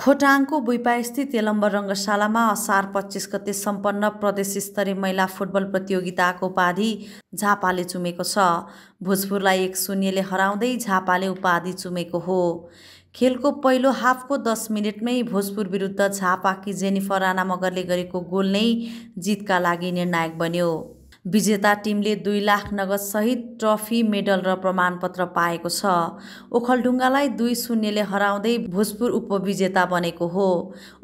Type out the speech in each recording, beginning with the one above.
खोटाङको बुइपास्थित यलम्बर रङ्गशालामा असार पच्चिस गते सम्पन्न प्रदेश स्तरीय महिला फुटबल प्रतियोगिताको उपाधि झापाले चुमेको छ भोजपुरलाई एक शून्यले हराउँदै झापाले उपाधि चुमेको हो खेलको पहिलो हाफको दस मिनटमै भोजपुर विरुद्ध झापाकी जेनिफर राणा मगरले गरेको गोल नै जितका लागि निर्णायक बन्यो विजेता टिमले दुई लाख नगदसहित ट्रफी मेडल र प्रमाणपत्र पाएको छ ओखलढुङ्गालाई दुई शून्यले हराउँदै भोजपुर उपविजेता बनेको हो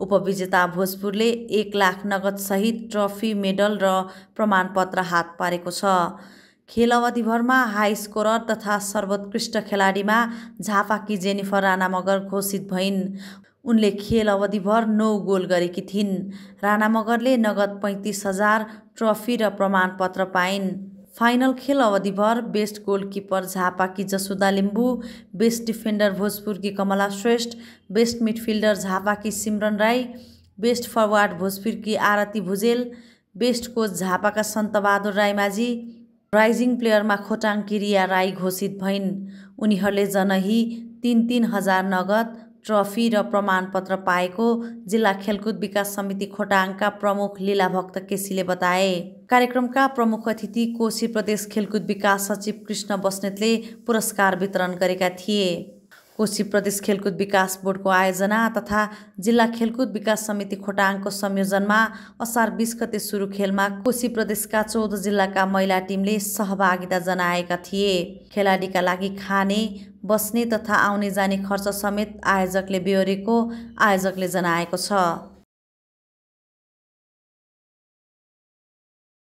उपविजेता भोजपुरले एक लाख नगदसहित ट्रफी मेडल र प्रमाणपत्र हात पारेको छ खेल अवधिभरमा हाई स्कोरर तथा सर्वोत्कृष्ट खेलाडीमा झापाकी जेनिफर राणा मगर घोषित भइन् उनले खेल अवधिभर नौ गोल गरेकी थिइन् राणा मगरले नगद पैँतिस हजार ट्रफी र प्रमाणपत्र पाइन् फाइनल खेल अवधिभर बेस्ट गोलकिपर झापाकी जसुदा लिम्बू बेस्ट डिफेन्डर भोजपुरकी कमला श्रेष्ठ बेस्ट मिडफिल्डर झापाकी सिमरन राई बेस्ट फरवार्ड भोजपुरकी आरती भुजेल बेस्ट कोच झापाका सन्तबहादुर राईमाझी राइजिङ प्लेयरमा खोटाङ किरिया राई घोषित भइन् उनीहरूले जनही तिन तिन हजार नगद ट्रफी र प्रमाणपत्र पाएको जिल्ला खेलकुद विकास समिति खोटाङका प्रमुख लीला भक्त केसीले बताए कार्यक्रमका प्रमुख अतिथि कोशी प्रदेश खेलकुद विकास सचिव कृष्ण बस्नेतले पुरस्कार वितरण गरेका थिए कोशी प्रदेश खेलकुद विकास बोर्डको आयोजना तथा जिल्ला खेलकुद विकास समिति खोटाङको संयोजनमा असार बिस गते सुरु खेलमा कोशी प्रदेशका चौध जिल्लाका महिला टिमले सहभागिता जनाएका थिए खेलाडीका लागि खाने बस्ने तथा आउने जाने खर्च समेत आयोजकले बेहोरेको आयोजकले जनाएको छ